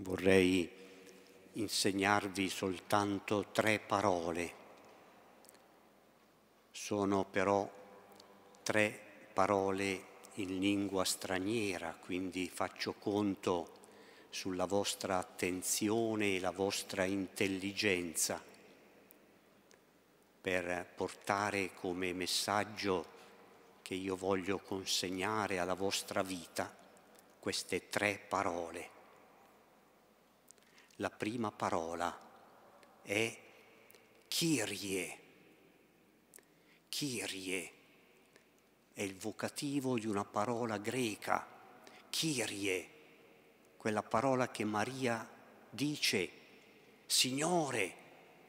vorrei insegnarvi soltanto tre parole. Sono però tre parole in lingua straniera, quindi faccio conto sulla vostra attenzione e la vostra intelligenza per portare come messaggio che io voglio consegnare alla vostra vita queste tre parole la prima parola è Kyrie. Kyrie è il vocativo di una parola greca, Kyrie, quella parola che Maria dice, Signore,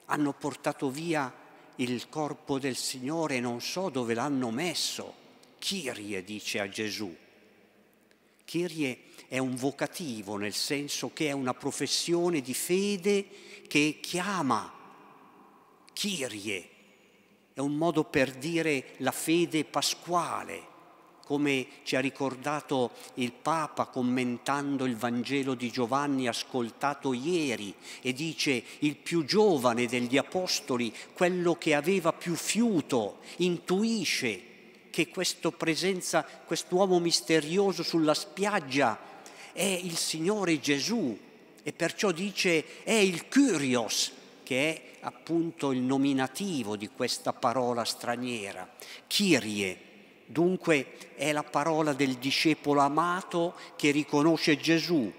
hanno portato via il corpo del Signore, non so dove l'hanno messo. Kyrie dice a Gesù, Kyrie è un vocativo nel senso che è una professione di fede che chiama Kyrie, è un modo per dire la fede pasquale, come ci ha ricordato il Papa commentando il Vangelo di Giovanni ascoltato ieri e dice il più giovane degli apostoli, quello che aveva più fiuto, intuisce che questa presenza, quest'uomo misterioso sulla spiaggia è il Signore Gesù e perciò dice è il Kyrios, che è appunto il nominativo di questa parola straniera, Kyrie. Dunque è la parola del discepolo amato che riconosce Gesù,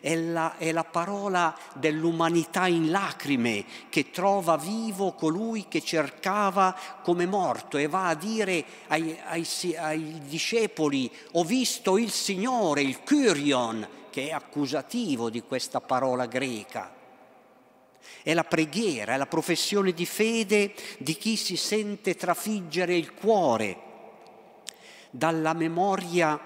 è la, è la parola dell'umanità in lacrime che trova vivo colui che cercava come morto e va a dire ai, ai, ai discepoli ho visto il Signore, il Kyrion, che è accusativo di questa parola greca. È la preghiera, è la professione di fede di chi si sente trafiggere il cuore dalla memoria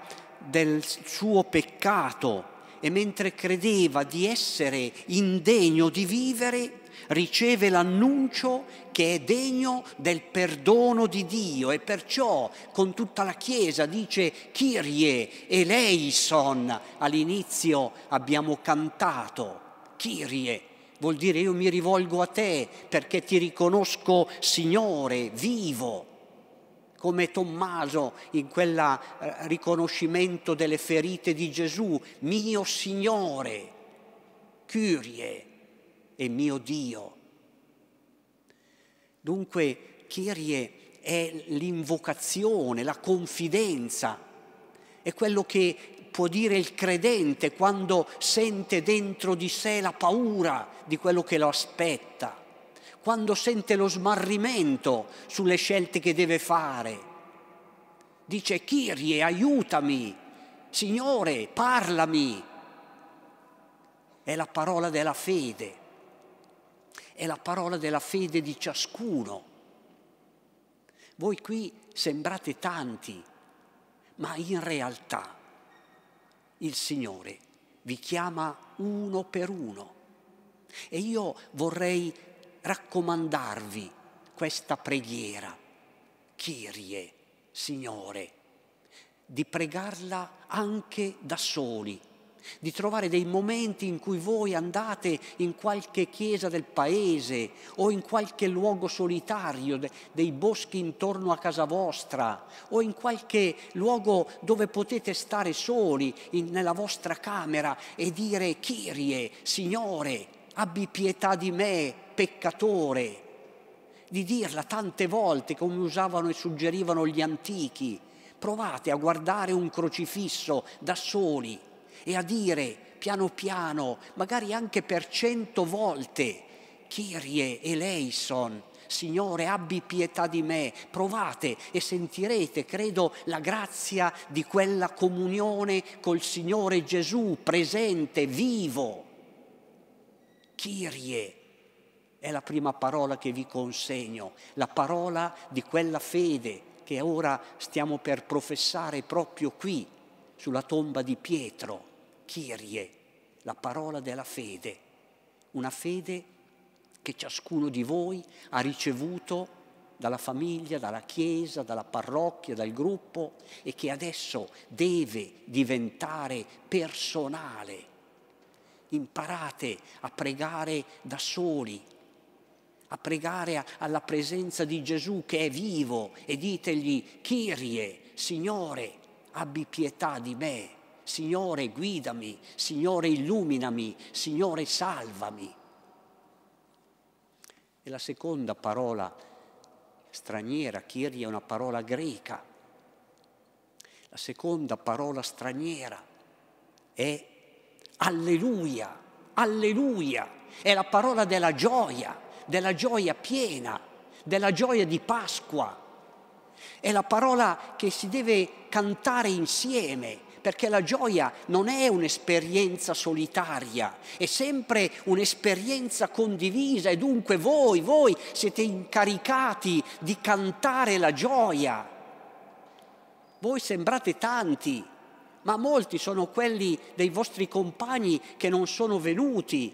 del suo peccato e mentre credeva di essere indegno di vivere, riceve l'annuncio che è degno del perdono di Dio e perciò con tutta la Chiesa dice Kirie eleison. All'inizio abbiamo cantato Kirie, vuol dire io mi rivolgo a te perché ti riconosco Signore vivo come Tommaso in quel eh, riconoscimento delle ferite di Gesù, mio Signore, Curie e mio Dio. Dunque, Kyrie è l'invocazione, la confidenza, è quello che può dire il credente quando sente dentro di sé la paura di quello che lo aspetta quando sente lo smarrimento sulle scelte che deve fare. Dice, Kirie, aiutami, Signore, parlami. È la parola della fede, è la parola della fede di ciascuno. Voi qui sembrate tanti, ma in realtà il Signore vi chiama uno per uno. E io vorrei raccomandarvi questa preghiera, Kyrie, Signore, di pregarla anche da soli, di trovare dei momenti in cui voi andate in qualche chiesa del paese o in qualche luogo solitario dei boschi intorno a casa vostra o in qualche luogo dove potete stare soli in, nella vostra camera e dire Kyrie, Signore, abbi pietà di me, peccatore, di dirla tante volte come usavano e suggerivano gli antichi. Provate a guardare un crocifisso da soli e a dire piano piano, magari anche per cento volte, Kyrie eleison, Signore abbi pietà di me, provate e sentirete, credo, la grazia di quella comunione col Signore Gesù presente, vivo. Eleison. È la prima parola che vi consegno, la parola di quella fede che ora stiamo per professare proprio qui, sulla tomba di Pietro, Chirie, la parola della fede, una fede che ciascuno di voi ha ricevuto dalla famiglia, dalla chiesa, dalla parrocchia, dal gruppo e che adesso deve diventare personale. Imparate a pregare da soli, a pregare alla presenza di Gesù che è vivo e ditegli, Kyrie, Signore, abbi pietà di me, Signore, guidami, Signore, illuminami, Signore, salvami. E la seconda parola straniera, Kyrie, è una parola greca. La seconda parola straniera è alleluia, alleluia, è la parola della gioia della gioia piena, della gioia di Pasqua. È la parola che si deve cantare insieme, perché la gioia non è un'esperienza solitaria, è sempre un'esperienza condivisa e dunque voi, voi siete incaricati di cantare la gioia. Voi sembrate tanti, ma molti sono quelli dei vostri compagni che non sono venuti,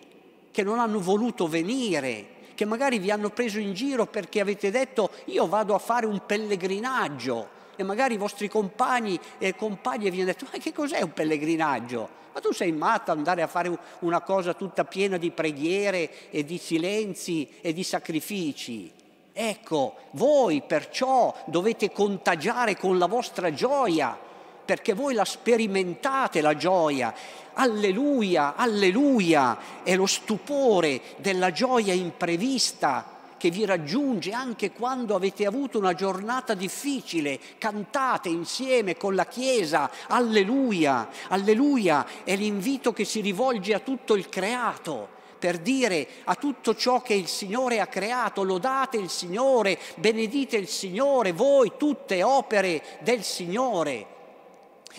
che non hanno voluto venire, che magari vi hanno preso in giro perché avete detto io vado a fare un pellegrinaggio e magari i vostri compagni e compagne vi hanno detto ma che cos'è un pellegrinaggio? Ma tu sei matto andare a fare una cosa tutta piena di preghiere e di silenzi e di sacrifici. Ecco, voi perciò dovete contagiare con la vostra gioia perché voi la sperimentate la gioia. Alleluia, alleluia, è lo stupore della gioia imprevista che vi raggiunge anche quando avete avuto una giornata difficile. Cantate insieme con la Chiesa, alleluia, alleluia, è l'invito che si rivolge a tutto il creato per dire a tutto ciò che il Signore ha creato, lodate il Signore, benedite il Signore, voi tutte opere del Signore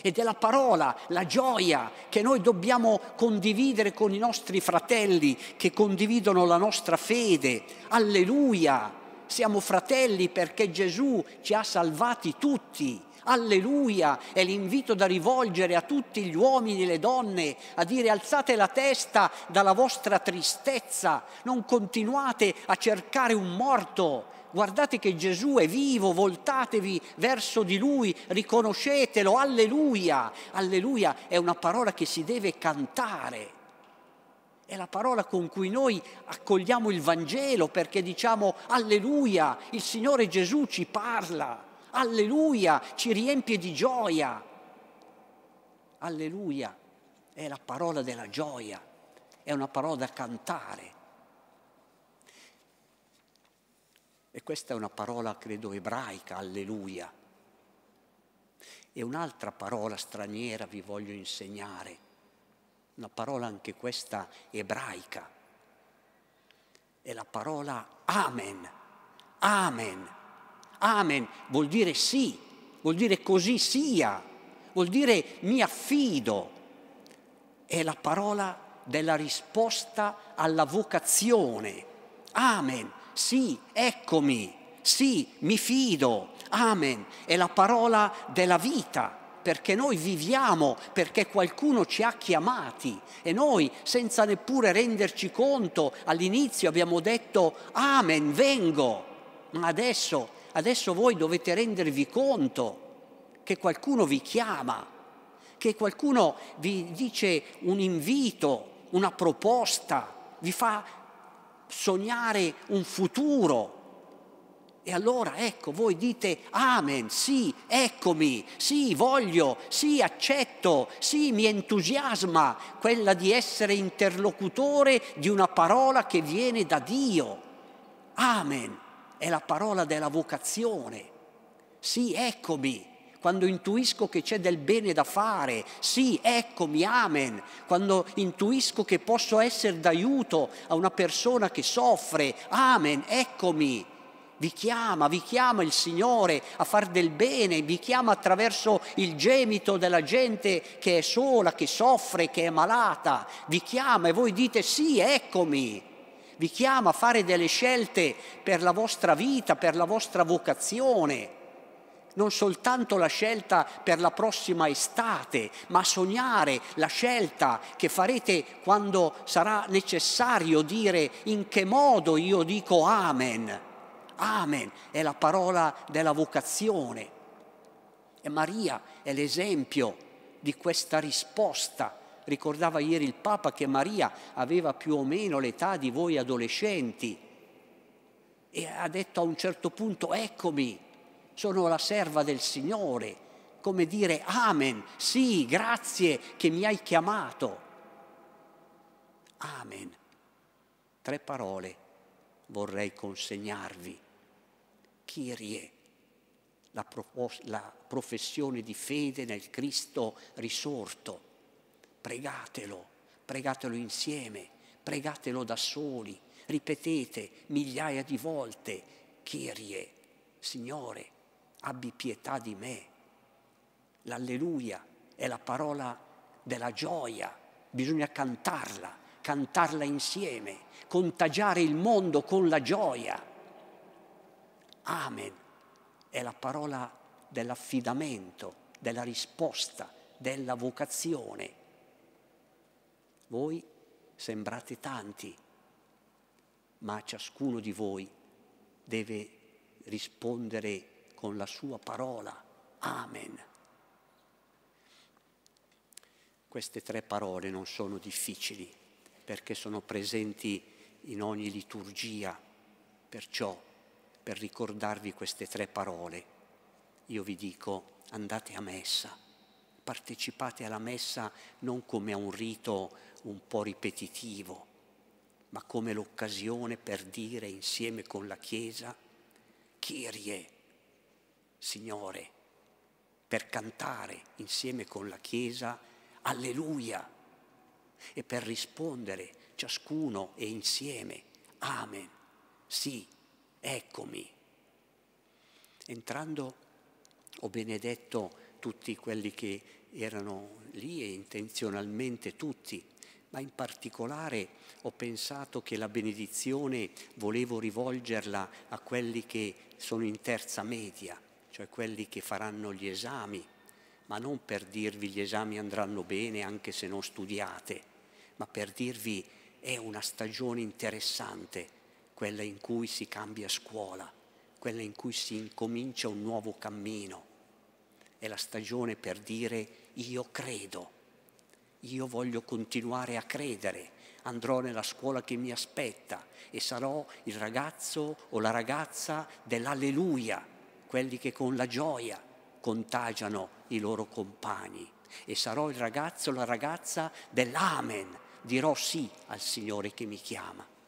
ed è la parola, la gioia che noi dobbiamo condividere con i nostri fratelli che condividono la nostra fede. Alleluia! Siamo fratelli perché Gesù ci ha salvati tutti Alleluia è l'invito da rivolgere a tutti gli uomini e le donne, a dire alzate la testa dalla vostra tristezza, non continuate a cercare un morto, guardate che Gesù è vivo, voltatevi verso di lui, riconoscetelo, alleluia. Alleluia è una parola che si deve cantare. È la parola con cui noi accogliamo il Vangelo perché diciamo alleluia, il Signore Gesù ci parla. Alleluia, ci riempie di gioia. Alleluia, è la parola della gioia, è una parola da cantare. E questa è una parola, credo, ebraica, alleluia. E un'altra parola straniera vi voglio insegnare, una parola anche questa ebraica, è la parola amen, amen, Amen vuol dire sì, vuol dire così sia, vuol dire mi affido. È la parola della risposta alla vocazione. Amen, sì, eccomi, sì, mi fido. Amen, è la parola della vita, perché noi viviamo, perché qualcuno ci ha chiamati e noi, senza neppure renderci conto, all'inizio abbiamo detto Amen, vengo, ma adesso Adesso voi dovete rendervi conto che qualcuno vi chiama, che qualcuno vi dice un invito, una proposta, vi fa sognare un futuro. E allora ecco, voi dite amen, sì, eccomi, sì, voglio, sì, accetto, sì, mi entusiasma quella di essere interlocutore di una parola che viene da Dio. Amen è la parola della vocazione. Sì, eccomi, quando intuisco che c'è del bene da fare, sì, eccomi, amen, quando intuisco che posso essere d'aiuto a una persona che soffre, amen, eccomi. Vi chiama, vi chiama il Signore a far del bene, vi chiama attraverso il gemito della gente che è sola, che soffre, che è malata, vi chiama e voi dite sì, eccomi vi chiama a fare delle scelte per la vostra vita, per la vostra vocazione, non soltanto la scelta per la prossima estate, ma sognare la scelta che farete quando sarà necessario dire in che modo io dico amen. Amen è la parola della vocazione. E Maria è l'esempio di questa risposta Ricordava ieri il Papa che Maria aveva più o meno l'età di voi adolescenti e ha detto a un certo punto eccomi, sono la serva del Signore, come dire amen, sì, grazie che mi hai chiamato. Amen. Tre parole vorrei consegnarvi. Kyrie, la, la professione di fede nel Cristo risorto pregatelo, pregatelo insieme, pregatelo da soli, ripetete migliaia di volte, Kirie, Signore, abbi pietà di me. L'alleluia è la parola della gioia, bisogna cantarla, cantarla insieme, contagiare il mondo con la gioia. Amen è la parola dell'affidamento, della risposta, della vocazione voi sembrate tanti, ma ciascuno di voi deve rispondere con la sua parola. Amen. Queste tre parole non sono difficili perché sono presenti in ogni liturgia, perciò per ricordarvi queste tre parole io vi dico andate a messa partecipate alla messa non come a un rito un po' ripetitivo, ma come l'occasione per dire insieme con la Chiesa, Kirie, Signore, per cantare insieme con la Chiesa, Alleluia, e per rispondere ciascuno e insieme, Amen, sì, eccomi. Entrando ho benedetto tutti quelli che erano lì e intenzionalmente tutti, ma in particolare ho pensato che la benedizione volevo rivolgerla a quelli che sono in terza media, cioè quelli che faranno gli esami, ma non per dirvi gli esami andranno bene anche se non studiate, ma per dirvi è una stagione interessante, quella in cui si cambia scuola, quella in cui si incomincia un nuovo cammino è la stagione per dire io credo, io voglio continuare a credere, andrò nella scuola che mi aspetta e sarò il ragazzo o la ragazza dell'alleluia, quelli che con la gioia contagiano i loro compagni e sarò il ragazzo o la ragazza dell'amen, dirò sì al Signore che mi chiama.